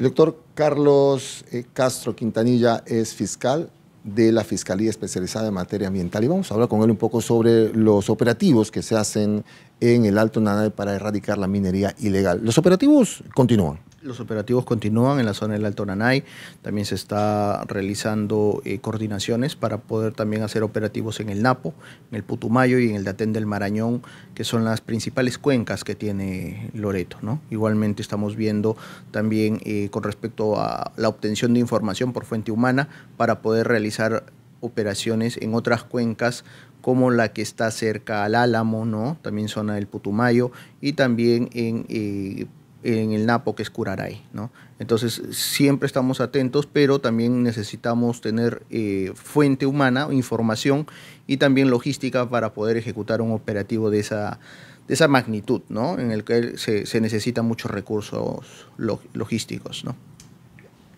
El doctor Carlos eh, Castro Quintanilla es fiscal de la Fiscalía Especializada en Materia Ambiental y vamos a hablar con él un poco sobre los operativos que se hacen en el Alto Nanay para erradicar la minería ilegal. Los operativos continúan. Los operativos continúan en la zona del Alto Nanay. También se está realizando eh, coordinaciones para poder también hacer operativos en el Napo, en el Putumayo y en el Datén del Marañón, que son las principales cuencas que tiene Loreto. ¿no? Igualmente estamos viendo también eh, con respecto a la obtención de información por fuente humana para poder realizar operaciones en otras cuencas como la que está cerca al Álamo, ¿no? también zona del Putumayo y también en... Eh, en el Napo, que es Curaray. ¿no? Entonces, siempre estamos atentos, pero también necesitamos tener eh, fuente humana, información y también logística para poder ejecutar un operativo de esa, de esa magnitud, ¿no? en el que se, se necesitan muchos recursos logísticos. ¿no?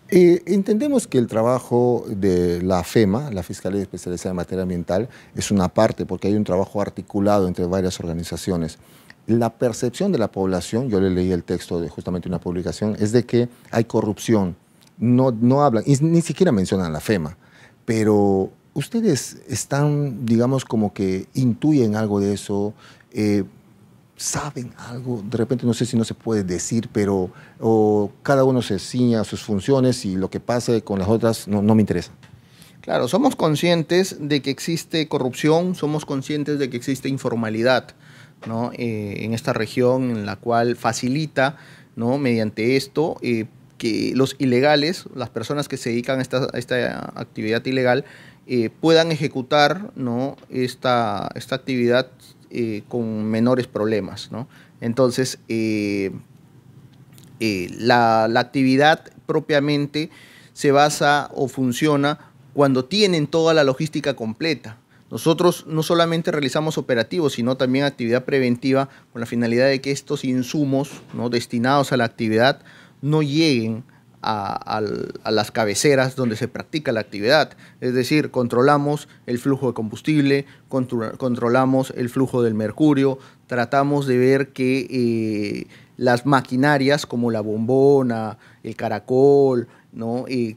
Eh, entendemos que el trabajo de la FEMA, la Fiscalía Especializada en Materia Ambiental, es una parte porque hay un trabajo articulado entre varias organizaciones la percepción de la población, yo le leí el texto de justamente una publicación, es de que hay corrupción. No, no hablan, ni siquiera mencionan la FEMA, pero ustedes están, digamos, como que intuyen algo de eso, eh, saben algo, de repente no sé si no se puede decir, pero cada uno se ciña a sus funciones y lo que pase con las otras no, no me interesa. Claro, somos conscientes de que existe corrupción, somos conscientes de que existe informalidad eh, en esta región en la cual facilita mediante esto eh, que los ilegales, las personas que se dedican a esta, actividad ilegal, eh, puedan ejecutar esta, actividad con menores problemas. Entonces, la actividad propiamente se basa o funciona cuando tienen toda la logística completa. Nosotros no solamente realizamos operativos, sino también actividad preventiva con la finalidad de que estos insumos ¿no? destinados a la actividad no lleguen a, las cabeceras donde se practica la actividad. Es decir, controlamos el flujo de combustible, controlamos el flujo del mercurio, tratamos de ver que eh, las maquinarias como la bombona, el caracol,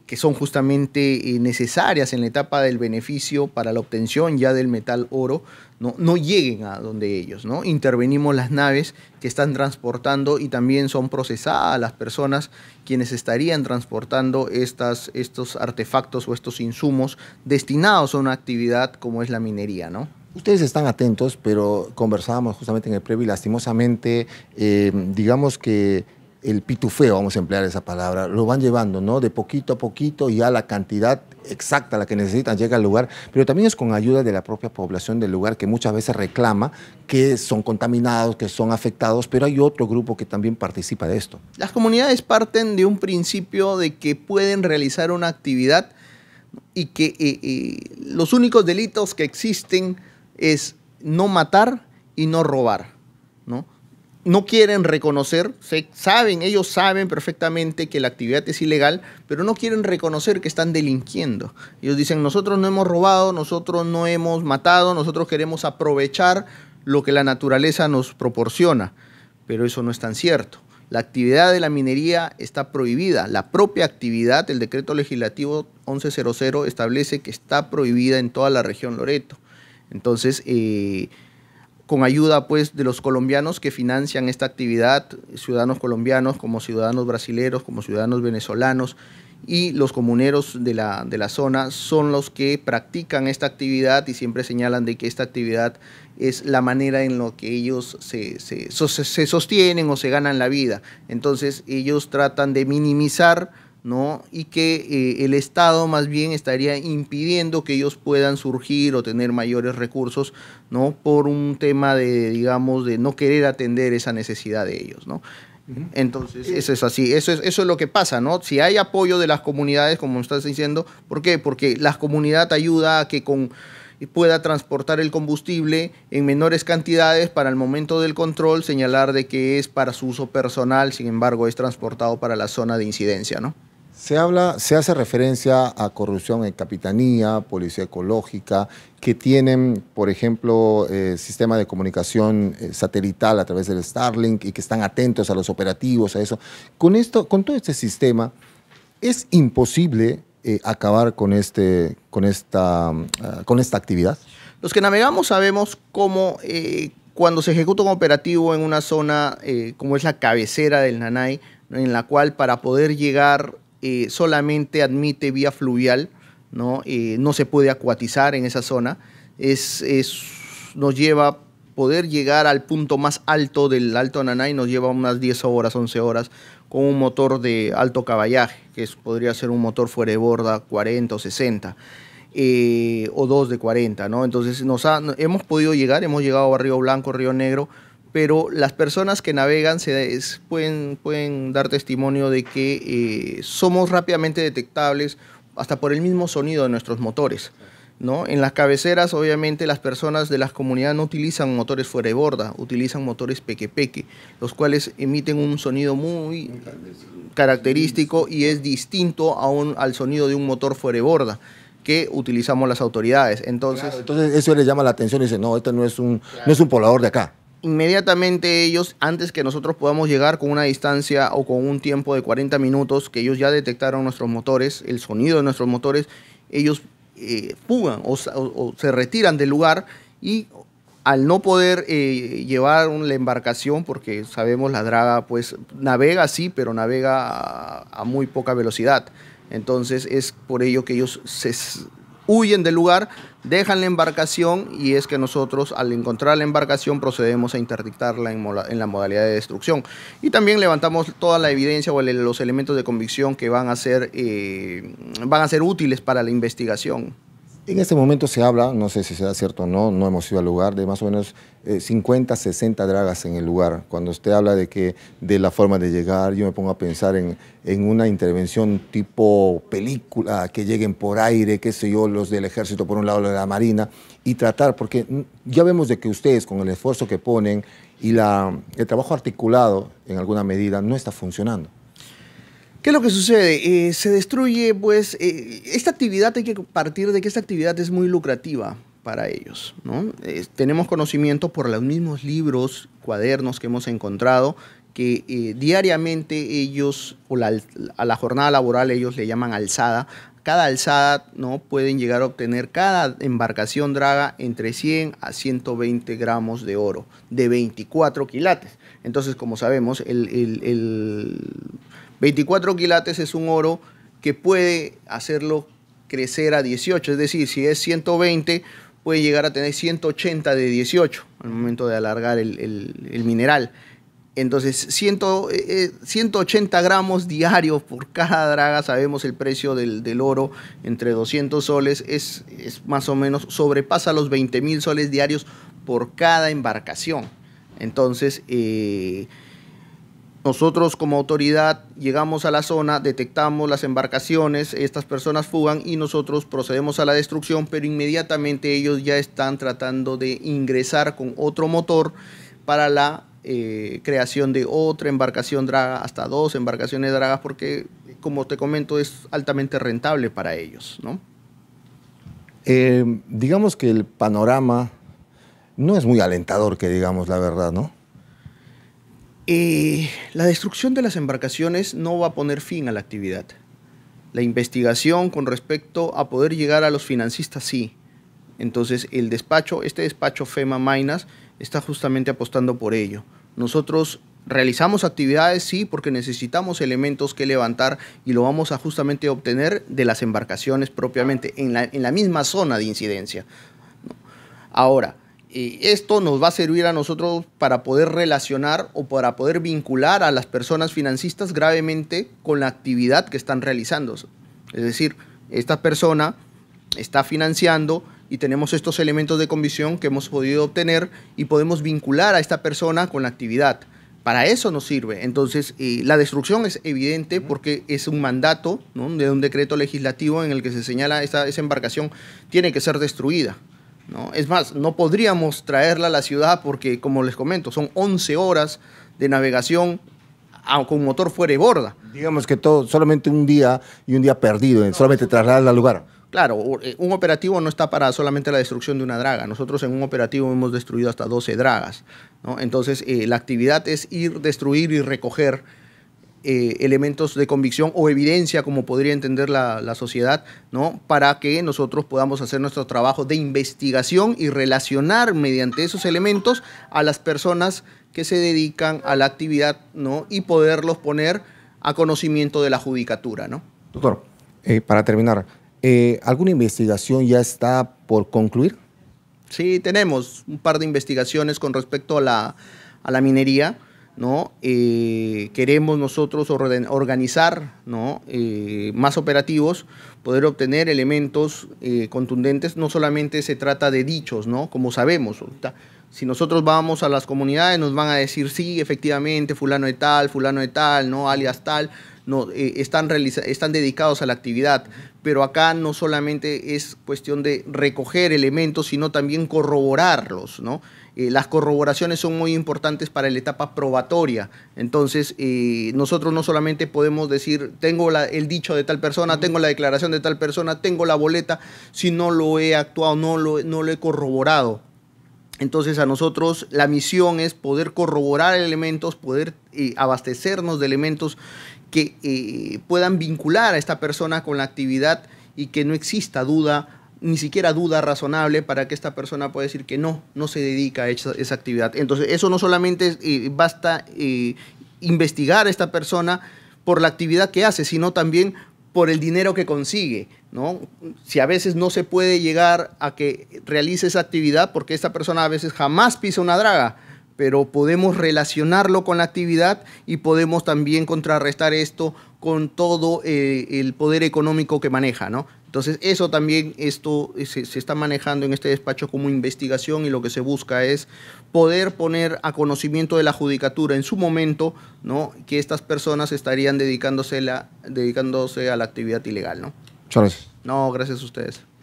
que son justamente eh, necesarias en la etapa del beneficio para la obtención ya del metal oro, ¿no? no lleguen a donde ellos. ¿no? Intervenimos las naves que están transportando y también son procesadas las personas quienes estarían transportando estas, estos artefactos o estos insumos destinados a una actividad como es la minería. ¿no? Ustedes están atentos, pero conversábamos justamente en el previo y lastimosamente, eh, digamos que el pitufeo, vamos a emplear esa palabra, lo van llevando, ¿no? De poquito a poquito y a la cantidad exacta, la que necesitan, llega al lugar, pero también es con ayuda de la propia población del lugar que muchas veces reclama que son contaminados, que son afectados, pero hay otro grupo que también participa de esto. Las comunidades parten de un principio de que pueden realizar una actividad y que eh, eh, los únicos delitos que existen es no matar y no robar no quieren reconocer, saben, ellos saben perfectamente que la actividad es ilegal, pero no quieren reconocer que están delinquiendo. Ellos dicen, nosotros no hemos robado, nosotros no hemos matado, nosotros queremos aprovechar lo que la naturaleza nos proporciona, pero eso no es tan cierto. La actividad de la minería está prohibida. La propia actividad, el decreto legislativo 1100 establece que está prohibida en toda la región Loreto. Entonces, eh, con ayuda pues de los colombianos que financian esta actividad, ciudadanos colombianos como ciudadanos brasileños, como ciudadanos venezolanos y los comuneros de la, zona son los que practican esta actividad y siempre señalan de que esta actividad es la manera en la que ellos se, se, se sostienen o se ganan la vida. Entonces ellos tratan de minimizar ¿no? Y que eh, el Estado más bien estaría impidiendo que ellos puedan surgir o tener mayores recursos, ¿no? Por un tema de, digamos, de no querer atender esa necesidad de ellos, Entonces, eso es así, eso es, lo que pasa, ¿no? Si hay apoyo de las comunidades, como estás diciendo, ¿por qué? Porque la comunidad ayuda a que con, pueda transportar el combustible en menores cantidades para el momento del control, señalar de que es para su uso personal, sin embargo, es transportado para la zona de incidencia, ¿no? Se habla, se hace referencia a corrupción en capitanía, policía ecológica, que tienen, por ejemplo, eh, sistema de comunicación eh, satelital a través del Starlink y que están atentos a los operativos, a eso. Con esto, con todo este sistema, es imposible eh, acabar con este, con esta, ah, con esta actividad. Los que navegamos sabemos cómo cuando se ejecuta un operativo en una zona como es la cabecera del Nanay, en la cual para poder llegar eh, solamente admite vía fluvial, ¿no? Eh, no se puede acuatizar en esa zona, es, nos lleva poder llegar al punto más alto del Alto Nanay nos lleva unas 10 horas, 11 horas con un motor de alto caballaje, que podría ser un motor fuera de borda 40 o 60. Eh, o dos de 40, ¿no? Entonces nos hemos podido llegar, hemos llegado a Río Blanco, Río Negro, pero las personas que navegan se, pueden, dar testimonio de que eh, somos rápidamente detectables hasta por el mismo sonido de nuestros motores. ¿no? En las cabeceras, obviamente, las personas de las comunidades no utilizan motores fuera de borda, utilizan motores peque los cuales emiten un sonido muy característico y es distinto a al sonido de un motor fuera de borda que utilizamos las autoridades. Entonces, entonces eso les llama la atención y dicen, no, este no es un, no es un poblador de acá inmediatamente ellos, antes que nosotros podamos llegar con una distancia o con un tiempo de 40 minutos, que ellos ya detectaron nuestros motores, el sonido de nuestros motores, ellos eh, fugan o, se retiran del lugar y al no poder eh, llevar la embarcación, porque sabemos la draga pues navega sí, pero navega a muy poca velocidad. Entonces es por ello que ellos se huyen del lugar, dejan la embarcación y es que nosotros al encontrar la embarcación procedemos a interdictarla en, la modalidad de destrucción. Y también levantamos toda la evidencia o los elementos de convicción que van a ser, eh, van a ser útiles para la investigación. En este momento se habla, no sé si sea cierto o no, no hemos ido al lugar, de más o menos 50, eh, 60 dragas en el lugar. Cuando usted habla de que de la forma de llegar, yo me pongo a pensar en, en una intervención tipo película, que lleguen por aire, qué sé yo, los del ejército por un lado, los de la marina, y tratar, porque mm, ya vemos de que ustedes con el esfuerzo que ponen y la, el trabajo articulado en alguna medida no está funcionando. ¿Qué es lo que sucede? Eh, se destruye, pues, eh, esta actividad hay que partir de que esta actividad es muy lucrativa para ellos. ¿no? Eh, tenemos conocimiento por los mismos libros, cuadernos que hemos encontrado, que diariamente ellos, o a la jornada laboral ellos le llaman alzada. Cada alzada ¿no? pueden llegar a obtener, cada embarcación draga entre 100 a 120 gramos de oro, de 24 quilates. Entonces, como sabemos, el 24 quilates es un oro que puede hacerlo crecer a 18, es decir, si es 120 puede llegar a tener 180 de 18 al momento de alargar el, mineral. Entonces, 180 eh, eh, gramos diarios por cada draga, sabemos el precio del, oro entre 200 soles, es, es, más o menos, sobrepasa los 20 mil soles diarios por cada embarcación. Entonces, eh, nosotros como autoridad llegamos a la zona, detectamos las embarcaciones, estas personas fugan y nosotros procedemos a la destrucción, pero inmediatamente ellos ya están tratando de ingresar con otro motor para la eh, creación de otra embarcación draga, hasta dos embarcaciones dragas, porque como te comento es altamente rentable para ellos. ¿no? Eh, digamos que el panorama no es muy alentador, que digamos la verdad, ¿no? Eh, la destrucción de las embarcaciones no va a poner fin a la actividad. La investigación con respecto a poder llegar a los financistas sí. Entonces el despacho, este despacho FEMA Minas, está justamente apostando por ello. Nosotros realizamos actividades sí porque necesitamos elementos que levantar y lo vamos a justamente obtener de las embarcaciones propiamente en la misma zona de incidencia. Ahora, esto nos va a servir a nosotros para poder relacionar o para poder vincular a las personas financistas gravemente con la actividad que están realizando. Es decir, esta persona está financiando y tenemos estos elementos de convicción que hemos podido obtener y podemos vincular a esta persona con la actividad. Para eso nos sirve. Entonces, eh, la destrucción es evidente porque es un mandato de un decreto legislativo en el que se señala esta, esa embarcación tiene que ser destruida. ¿no? Es más, no podríamos traerla a la ciudad porque, como les comento, son 11 horas de navegación ah, con motor fuera de borda. Digamos que todo, solamente un día y un día perdido, solamente trasladarla al lugar. Claro, eh, un operativo no está para solamente la destrucción de una draga. Nosotros en un operativo hemos destruido hasta 12 dragas. Entonces, eh, la actividad es ir, destruir y recoger eh, elementos de convicción o evidencia, como podría entender la, sociedad, ¿no? para que nosotros podamos hacer nuestro trabajo de investigación y relacionar mediante esos elementos a las personas que se dedican a la actividad ¿no? y poderlos poner a conocimiento de la judicatura. ¿no? Doctor, eh, para terminar, eh, ¿alguna investigación ya está por concluir? Sí, tenemos un par de investigaciones con respecto a la, a la minería ¿no? Eh, queremos nosotros organizar ¿no? Eh, más operativos, poder obtener elementos eh, contundentes, no solamente se trata de dichos, ¿no? como sabemos. Si nosotros vamos a las comunidades nos van a decir, sí, efectivamente, fulano de tal, fulano de tal, ¿no? alias tal, no, están, están dedicados a la actividad, pero acá no solamente es cuestión de recoger elementos, sino también corroborarlos, ¿no? Eh, las corroboraciones son muy importantes para la etapa probatoria. Entonces, eh, nosotros no solamente podemos decir, tengo el dicho de tal persona, tengo la declaración de tal persona, tengo la boleta, si no lo he actuado, no lo, he corroborado. Entonces a nosotros la misión es poder corroborar elementos, poder eh, abastecernos de elementos que puedan vincular a esta persona con la actividad y que no exista duda ni siquiera duda razonable para que esta persona pueda decir que no, no se dedica a esa, actividad. Entonces, eso no solamente basta investigar a esta persona por la actividad que hace, sino también por el dinero que consigue, ¿no? Si a veces no se puede llegar a que realice esa actividad, porque esta persona a veces jamás pisa una draga, pero podemos relacionarlo con la actividad y podemos también contrarrestar esto con todo eh, el poder económico que maneja, ¿no? Entonces, eso también esto eh, se, está manejando en este despacho como investigación y lo que se busca es poder poner a conocimiento de la judicatura en su momento, ¿no? Que estas personas estarían dedicándose, la, dedicándose a la actividad ilegal, ¿no? Muchas gracias. No, gracias a ustedes.